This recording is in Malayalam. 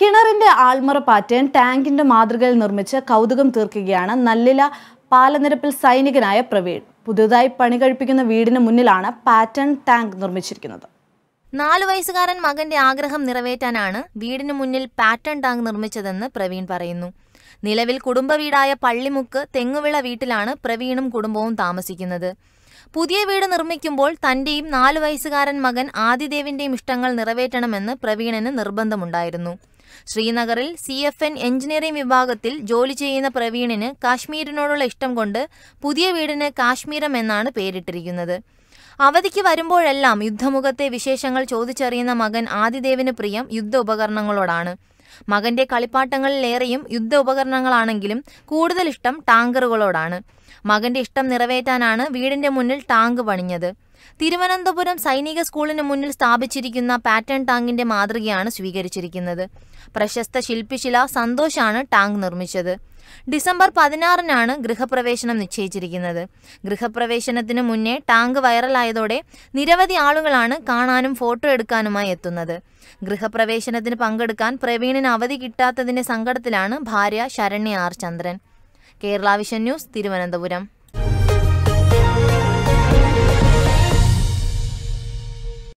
കിണറിന്റെ ആൾമറ പാറ്റേൺ ടാങ്കിന്റെ മാതൃകയിൽ നിർമ്മിച്ച് കൗതുകം തീർക്കുകയാണ് നല്ലില പാലനിരപ്പിൽ സൈനികനായ പ്രവീൺ പുതുതായി പണി കഴിപ്പിക്കുന്ന വീടിന് മുന്നിലാണ് പാറ്റേൺ ടാങ്ക് നിർമ്മിച്ചിരിക്കുന്നത് നാലു വയസ്സുകാരൻ മകന്റെ ആഗ്രഹം നിറവേറ്റാനാണ് വീടിന് മുന്നിൽ പാറ്റേൺ ടാങ്ക് നിർമ്മിച്ചതെന്ന് പ്രവീൺ പറയുന്നു നിലവിൽ കുടുംബ വീടായ പള്ളിമുക്ക് തെങ്ങുവിള വീട്ടിലാണ് പ്രവീണും കുടുംബവും താമസിക്കുന്നത് പുതിയ വീട് നിർമ്മിക്കുമ്പോൾ തന്റെയും നാലു വയസ്സുകാരൻ മകൻ ആദിദേവിന്റെയും ഇഷ്ടങ്ങൾ നിറവേറ്റണമെന്ന് പ്രവീണന് നിർബന്ധമുണ്ടായിരുന്നു ശ്രീനഗറിൽ സി എഫ് എൻ എഞ്ചിനീയറിംഗ് വിഭാഗത്തിൽ ജോലി ചെയ്യുന്ന പ്രവീണിന് കാശ്മീരിനോടുള്ള ഇഷ്ടം കൊണ്ട് പുതിയ വീടിന് കാശ്മീരം എന്നാണ് പേരിട്ടിരിക്കുന്നത് അവധിക്ക് വരുമ്പോഴെല്ലാം യുദ്ധമുഖത്തെ വിശേഷങ്ങൾ ചോദിച്ചറിയുന്ന മകൻ ആദിദേവിന് പ്രിയം യുദ്ധ ഉപകരണങ്ങളോടാണ് മകന്റെ കളിപ്പാട്ടങ്ങളിലേറെയും യുദ്ധ ഉപകരണങ്ങളാണെങ്കിലും കൂടുതൽ ഇഷ്ടം ടാങ്കറുകളോടാണ് മകന്റെ ഇഷ്ടം നിറവേറ്റാനാണ് വീടിന്റെ മുന്നിൽ ടാങ്ക് പണിഞ്ഞത് തിരുവനന്തപുരം സൈനിക സ്കൂളിന് മുന്നിൽ സ്ഥാപിച്ചിരിക്കുന്ന പാറ്റേൺ ടാങ്കിന്റെ മാതൃകയാണ് സ്വീകരിച്ചിരിക്കുന്നത് പ്രശസ്ത ശില്പിശില സന്തോഷാണ് ടാങ്ക് നിർമ്മിച്ചത് ഡിസംബർ പതിനാറിനാണ് ഗൃഹപ്രവേശനം നിശ്ചയിച്ചിരിക്കുന്നത് ഗൃഹപ്രവേശനത്തിന് മുന്നേ ടാങ്ക് വൈറലായതോടെ നിരവധി ആളുകളാണ് കാണാനും ഫോട്ടോ എടുക്കാനുമായി എത്തുന്നത് ഗൃഹപ്രവേശനത്തിന് പങ്കെടുക്കാൻ പ്രവീണിന് അവധി കിട്ടാത്തതിന്റെ സങ്കടത്തിലാണ് ഭാര്യ ശരണ്യ ആർ ചന്ദ്രൻ കേരളാവിഷൻ ന്യൂസ് തിരുവനന്തപുരം